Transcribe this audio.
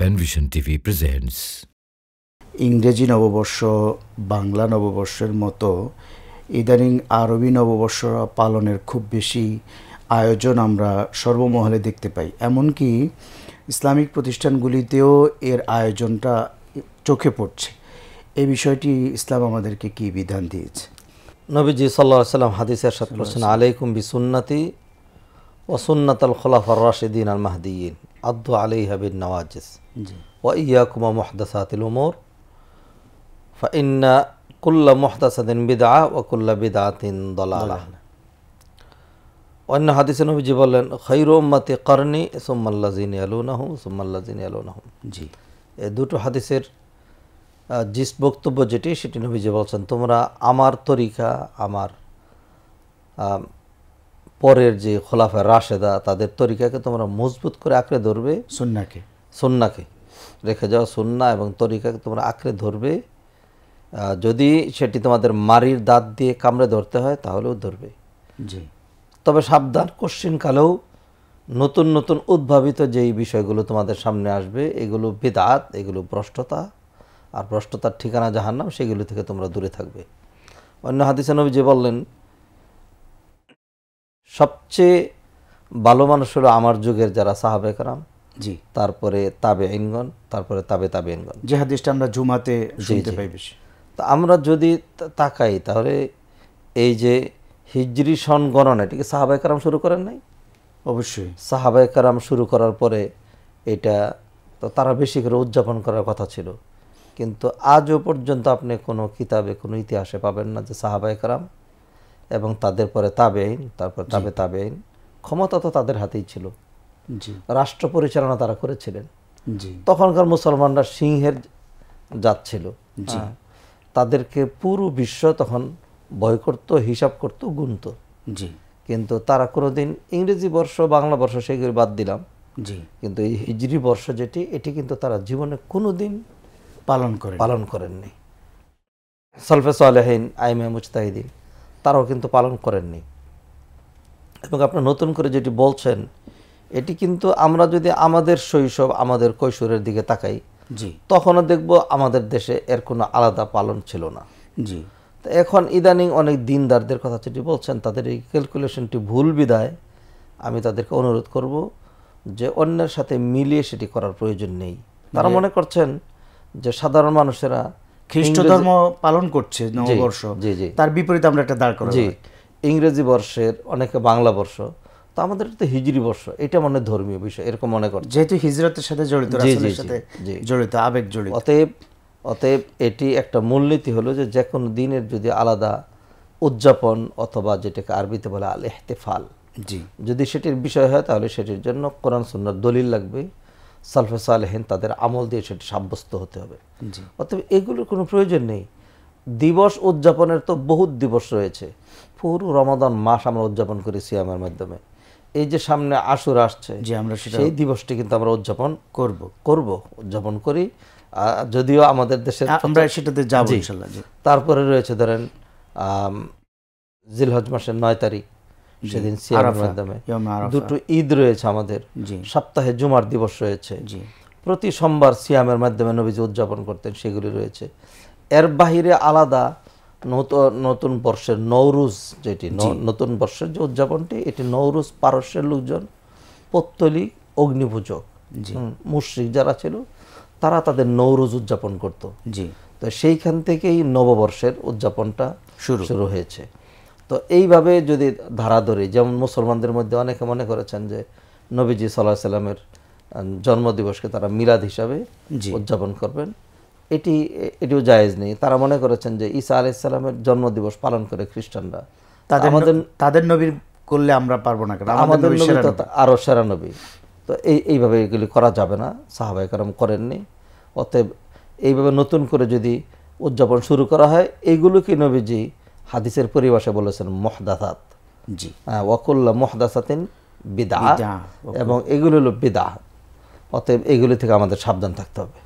Panvision TV presents ইংরেজি নববর্ষ বাংলা নববর্ষের মতো ইদানিং আরবি নববর্ষ পালনের খুব বেশি আয়োজন আমরা সর্বমহলে দেখতে পাই এমনকি ইসলামিক প্রতিষ্ঠানগুলিতেও এর আয়োজনটা চোখে পড়ছে এই বিষয়টি ইসলাম আমাদেরকে কি বিধান দিয়েছে নবীজি সাল্লাহ সাল্লাম হাদিস সাথে বলছেন আলাইকুম বিসুন্নাতি ওসুন্নাত আল খোলাফর রাশেদিন আল মাহদিন আদ্দ আলী হাবিন নওয়াজিস কুমা মহদাসাতিল উমর ফাইন্না কুল্লা মহদাসাদিন বিদা কুল্লা বিদাতিন দলালা অন্য হাদিসে নবীজি বললেন খৈর উম্মতি করনি সোম্মাল্লাজিন আলুনাহম আলু আলুনাহম জি এ দুটো হাদিসের জিস বক্তব্য যেটি সেটি নবীজি বলছেন তোমরা আমার তরিকা আমার পরের যে খোলাফা রাশেদা তাদের তরিকাকে তোমরা মজবুত করে আঁকড়ে ধরবে সন্নাকে সন্নাকে রেখে যাওয়া সন্না এবং তরিকাকে তোমরা আঁকড়ে ধরবে যদি সেটি তোমাদের মারির দাঁত দিয়ে কামড়ে ধরতে হয় তাহলেও ধরবে জি তবে সাবধান কোশ্চিনকালেও নতুন নতুন উদ্ভাবিত যেই বিষয়গুলো তোমাদের সামনে আসবে এগুলো বেদাত এগুলো ভ্রষ্টতা আর ভ্রষ্টতার ঠিকানা জাহান্নাম সেগুলো থেকে তোমরা দূরে থাকবে অন্য হাদিসানবী যে বললেন সবচেয়ে ভালো মানুষ হলো আমার যুগের যারা সাহাবেকরাম জি তারপরে তাবে ইনগণ তারপরে তাবে তাবে ইনগণ যে হাদিসটা আমরা জুমাতে শুনতে পাই বেশি তো আমরা যদি তাকাই তাহলে এই যে হিজরি সন গণনা এটিকে কারাম শুরু করেন নাই অবশ্যই কারাম শুরু করার পরে এটা তো তারা বেশি করে উদযাপন করার কথা ছিল কিন্তু আজও পর্যন্ত আপনি কোনো কিতাবে কোনো ইতিহাসে পাবেন না যে সাহাবাইকারাম এবং তাদের পরে তাবেইন তারপর তাবে তাবেইন ক্ষমতা তো তাদের হাতেই ছিল রাষ্ট্র পরিচালনা তারা করেছিলেন তখনকার মুসলমানরা সিংহের যাচ্ছিল হ্যাঁ। তাদেরকে পুরো বিশ্ব তখন ভয় করতো হিসাব করতো গুনত কিন্তু তারা কোনোদিন ইংরেজি বর্ষ বাংলা বর্ষ সেগুলি বাদ দিলাম জি কিন্তু এই হিজড়ি বর্ষ যেটি এটি কিন্তু তারা জীবনে কোনোদিন পালন করে পালন করেননি সলফেস আলহীন আইমে মুস্তাহিদিন তারাও কিন্তু পালন করেননি এবং আপনি নতুন করে যেটি বলছেন এটি কিন্তু আমরা যদি আমাদের শৈশব আমাদের কৈশোরের দিকে তাকাই জি তখনও দেখব আমাদের দেশে এর কোনো আলাদা পালন ছিল না জি তো এখন ইদানিং অনেক দিনদারদের কথা যেটি বলছেন তাদের এই ক্যালকুলেশনটি ভুল বিদায় আমি তাদেরকে অনুরোধ করব যে অন্যের সাথে মিলিয়ে সেটি করার প্রয়োজন নেই তারা মনে করছেন যে সাধারণ মানুষেরা খ্রিস্ট ধর্ম পালন করছে নববর্ষ তার বিপরীতে আমরা একটা দাঁড় করি ইংরেজি বর্ষের অনেকে বাংলা বর্ষ তো আমাদের তো হিজরি বর্ষ এটা মনে ধর্মীয় বিষয় এরকম মনে করে যেহেতু হিজরতের সাথে জড়িত জড়িত আবেগ জড়িত অতএব অতএব এটি একটা মূলনীতি হলো যে যে কোনো দিনের যদি আলাদা উদযাপন অথবা যেটাকে আরবিতে বলে আল এহতেফাল জি যদি সেটির বিষয় হয় তাহলে সেটির জন্য কোরআন সুন্নার দলিল লাগবে সালফেস আলহীন তাদের আমল দিয়ে সেটা সাব্যস্ত হতে হবে অতএব এগুলোর কোনো প্রয়োজন নেই দিবস উদযাপনের তো বহুত দিবস রয়েছে পুরো রমাদান মাস আমরা উদযাপন করি সিয়ামের মাধ্যমে এই যে সামনে আসুর আসছে যে আমরা সেই দিবসটি কিন্তু আমরা উদযাপন করব করব উদযাপন করি যদিও আমাদের দেশে আমরা সেটাতে যাব ইনশাআল্লাহ তারপরে রয়েছে ধরেন জিলহজ মাসের নয় তারিখ সেদিন দুটো ঈদ রয়েছে আমাদের সপ্তাহে জুমার দিবস রয়েছে প্রতি সোমবার সিয়ামের মাধ্যমে নবীজি উদযাপন করতেন সেগুলি রয়েছে এর বাহিরে আলাদা নতুন বর্ষের নৌরুজ যেটি নতুন বর্ষের যে উদযাপনটি এটি নৌরুজ পারস্যের লোকজন পত্তলি অগ্নিপূজক মুশ্রিক যারা ছিল তারা তাদের নৌরুজ উদযাপন করত জি তো সেইখান থেকেই নববর্ষের উদযাপনটা শুরু শুরু হয়েছে তো এইভাবে যদি ধারা ধরে যেমন মুসলমানদের মধ্যে অনেকে মনে করেছেন যে নবীজি সাল্লাহ সাল্লামের জন্মদিবসকে তারা মিলাদ হিসাবে উদযাপন করবেন এটি এটিও জায়েজ নেই তারা মনে করেছেন যে ঈসা আলাইসাল্লামের জন্মদিবস পালন করে খ্রিস্টানরা আমাদের তাদের নবীর করলে আমরা পারবো না আমাদের আরও সেরা নবী তো এই এইভাবে এগুলি করা যাবে না সাহাবাহিক কারাম করেননি অতএব এইভাবে নতুন করে যদি উদযাপন শুরু করা হয় এইগুলো কি নবীজি হাদিসের পরিভাষা বলেছেন মহদাসাত জি হ্যাঁ, ওয়াকুল্লা মহদাসাতিন বিদা এবং এগুলো হলো বিদা অতএব এগুলি থেকে আমাদের সাবধান থাকতে হবে